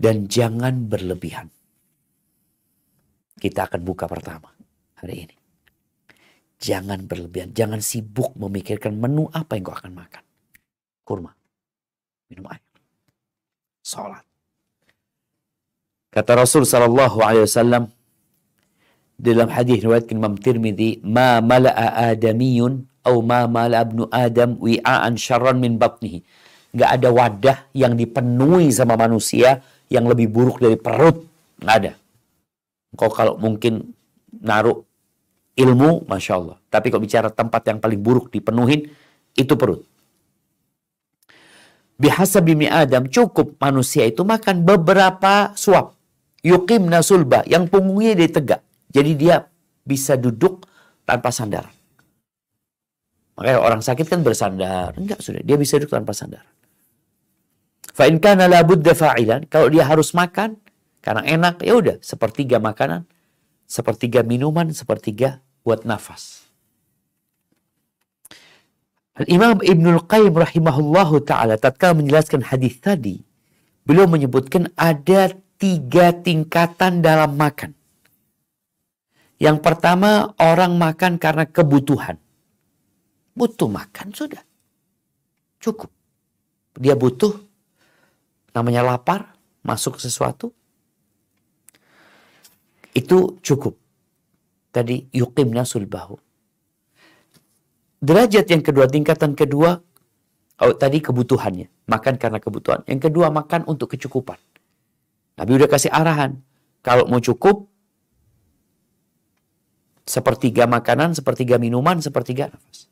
dan jangan berlebihan. Kita akan buka pertama hari ini. Jangan berlebihan, jangan sibuk memikirkan menu apa yang kau akan makan. Kurma, minum air, sholat. Kata Rasul Sallallahu Alaihi Wasallam dalam hadis riwayat Imam Tirmidzi, "Ma mala'a adamiyun atau ma mala'a ibnu adam wi'aan syarran min batnihi." Gak ada wadah yang dipenuhi sama manusia yang lebih buruk dari perut nggak ada Kok kalau mungkin naruh ilmu masya Allah tapi kok bicara tempat yang paling buruk dipenuhin itu perut bihasa bimi Adam cukup manusia itu makan beberapa suap yukim nasulba yang punggungnya dia tegak jadi dia bisa duduk tanpa sandar. makanya orang sakit kan bersandar enggak sudah dia bisa duduk tanpa sandar. Fa in kana la budda fa'ilan, kalau dia harus makan karena enak, ya udah sepertiga makanan, sepertiga minuman, sepertiga buat nafas. Imam Ibnul Qayyim rahimahullahu taala tatkala menjelaskan hadis tadi, beliau menyebutkan ada tiga tingkatan dalam makan. Yang pertama orang makan karena kebutuhan. Butuh makan sudah. Cukup. Dia butuh namanya lapar, masuk sesuatu, itu cukup. Tadi yuqimna sulbahu. Derajat yang kedua, tingkatan kedua, oh, tadi kebutuhannya. Makan karena kebutuhan. Yang kedua, makan untuk kecukupan. Nabi udah kasih arahan. Kalau mau cukup, sepertiga makanan, sepertiga minuman, sepertiga nafas.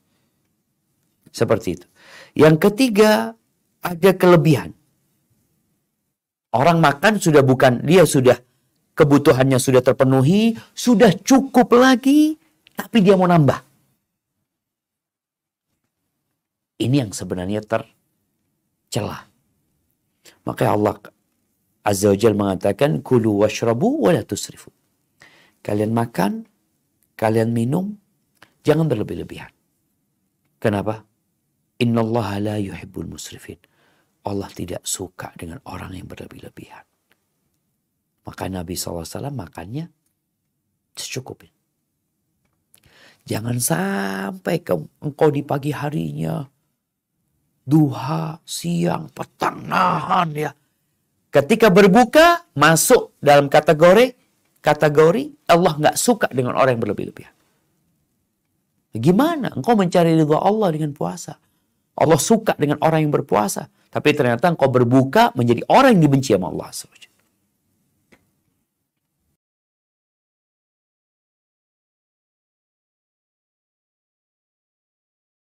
Seperti itu. Yang ketiga, ada kelebihan. Orang makan sudah bukan dia sudah kebutuhannya sudah terpenuhi, sudah cukup lagi, tapi dia mau nambah. Ini yang sebenarnya tercela. Maka Allah Azza wa Jalla mengatakan, Kulu washrabu wa la tusrifu. Kalian makan, kalian minum, jangan berlebih-lebihan. Kenapa? Inna Allah la yuhibbul musrifin. Allah tidak suka dengan orang yang berlebih-lebihan. Maka Nabi SAW makannya secukupnya. Jangan sampai ke, engkau di pagi harinya, duha, siang, petang, nahan ya. Ketika berbuka, masuk dalam kategori, kategori Allah nggak suka dengan orang yang berlebih-lebihan. Gimana engkau mencari ridho Allah dengan puasa? Allah suka dengan orang yang berpuasa. Tapi ternyata engkau berbuka menjadi orang yang dibenci sama Allah.